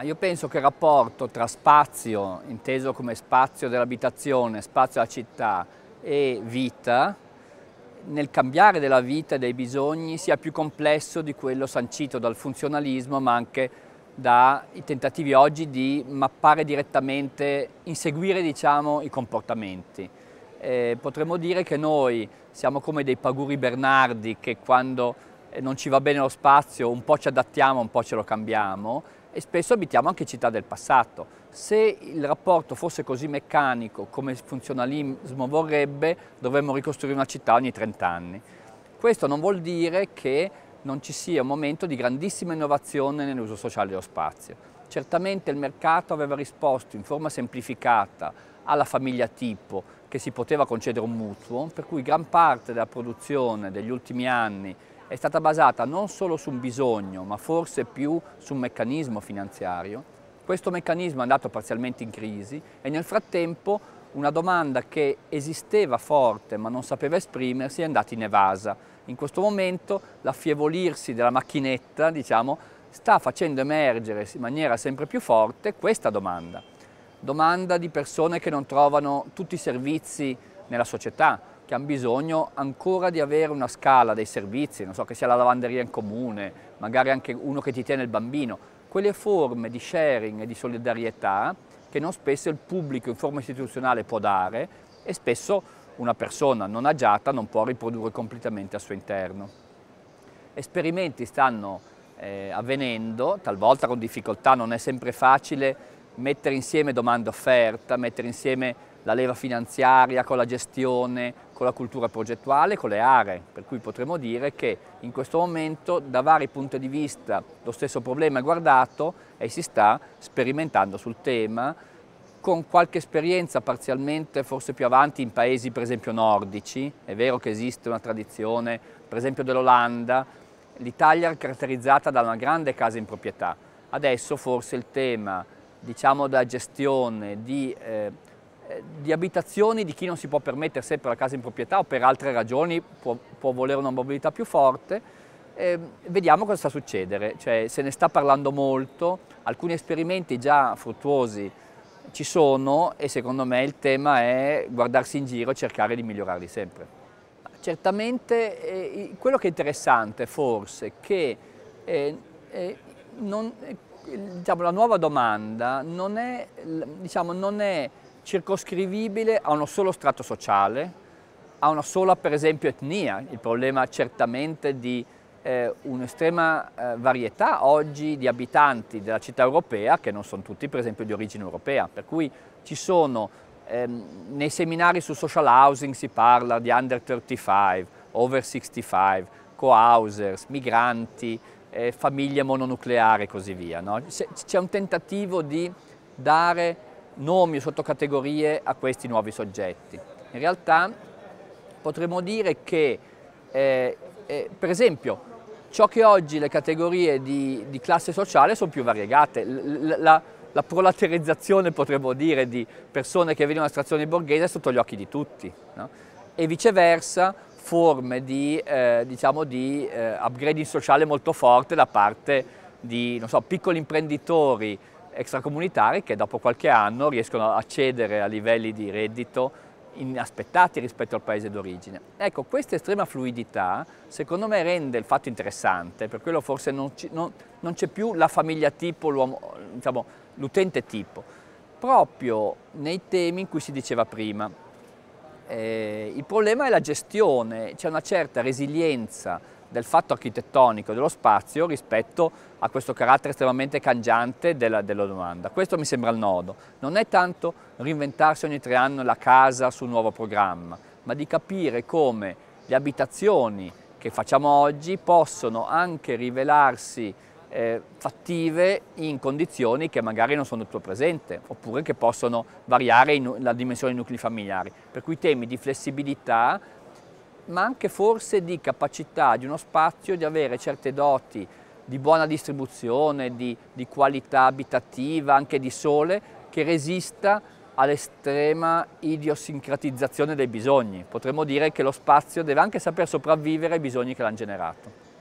Ma io penso che il rapporto tra spazio, inteso come spazio dell'abitazione, spazio della città e vita, nel cambiare della vita e dei bisogni sia più complesso di quello sancito dal funzionalismo ma anche dai tentativi oggi di mappare direttamente, inseguire diciamo, i comportamenti. Eh, potremmo dire che noi siamo come dei paguri Bernardi che quando non ci va bene lo spazio, un po' ci adattiamo, un po' ce lo cambiamo e spesso abitiamo anche città del passato. Se il rapporto fosse così meccanico come il funzionalismo vorrebbe, dovremmo ricostruire una città ogni 30 anni. Questo non vuol dire che non ci sia un momento di grandissima innovazione nell'uso sociale dello spazio. Certamente il mercato aveva risposto in forma semplificata alla famiglia tipo che si poteva concedere un mutuo, per cui gran parte della produzione degli ultimi anni è stata basata non solo su un bisogno, ma forse più su un meccanismo finanziario. Questo meccanismo è andato parzialmente in crisi e nel frattempo una domanda che esisteva forte ma non sapeva esprimersi è andata in evasa. In questo momento l'affievolirsi della macchinetta, diciamo, sta facendo emergere in maniera sempre più forte questa domanda. Domanda di persone che non trovano tutti i servizi nella società, che hanno bisogno ancora di avere una scala dei servizi, non so, che sia la lavanderia in comune, magari anche uno che ti tiene il bambino, quelle forme di sharing e di solidarietà che non spesso il pubblico in forma istituzionale può dare e spesso una persona non agiata non può riprodurre completamente al suo interno. Esperimenti stanno eh, avvenendo, talvolta con difficoltà, non è sempre facile mettere insieme domanda e offerta, mettere insieme la leva finanziaria, con la gestione, con la cultura progettuale, con le aree, per cui potremmo dire che in questo momento da vari punti di vista lo stesso problema è guardato e si sta sperimentando sul tema con qualche esperienza parzialmente forse più avanti in paesi per esempio nordici, è vero che esiste una tradizione per esempio dell'Olanda, l'Italia è caratterizzata da una grande casa in proprietà, adesso forse il tema diciamo da gestione di eh, eh, di abitazioni di chi non si può permettere sempre la casa in proprietà o per altre ragioni può, può volere una mobilità più forte, eh, vediamo cosa sta succedere, cioè, se ne sta parlando molto, alcuni esperimenti già fruttuosi ci sono e secondo me il tema è guardarsi in giro e cercare di migliorarli sempre. Certamente eh, quello che è interessante forse è che eh, eh non, eh, diciamo, la nuova domanda non è, diciamo, non è circoscrivibile a uno solo strato sociale, a una sola per esempio etnia, il problema certamente di eh, un'estrema eh, varietà oggi di abitanti della città europea che non sono tutti per esempio di origine europea, per cui ci sono ehm, nei seminari su social housing si parla di under 35, over 65, co-housers, migranti, eh, famiglie mononucleari e così via. No? C'è un tentativo di dare nomi o sottocategorie a questi nuovi soggetti. In realtà potremmo dire che, eh, eh, per esempio, ciò che oggi le categorie di, di classe sociale sono più variegate, la, la, la prolaterizzazione potremmo dire di persone che venivano da estrazione borghese è sotto gli occhi di tutti no? e viceversa forme di, eh, diciamo di eh, upgrading sociale molto forte da parte di so, piccoli imprenditori extracomunitari che dopo qualche anno riescono a accedere a livelli di reddito inaspettati rispetto al paese d'origine. Ecco, questa estrema fluidità secondo me rende il fatto interessante, per quello forse non, c'è più la famiglia tipo, diciamo, l'utente diciamo, tipo, proprio nei temi in cui si diceva prima, eh, il problema è la gestione, c'è una certa resilienza del fatto architettonico dello spazio rispetto a questo carattere estremamente cangiante della, della, domanda. Questo mi sembra il nodo. Non è tanto reinventarsi ogni tre anni la casa su un nuovo programma, ma di capire come le abitazioni che facciamo oggi possono anche rivelarsi eh, fattive in condizioni che magari non sono del tuo presente oppure che possono variare in, la dimensione dei nuclei familiari. Per cui temi di flessibilità ma anche forse di capacità di uno spazio di avere certe doti di buona distribuzione, di, di qualità abitativa, anche di sole, che resista all'estrema idiosincratizzazione dei bisogni. Potremmo dire che lo spazio deve anche saper sopravvivere ai bisogni che l'hanno generato.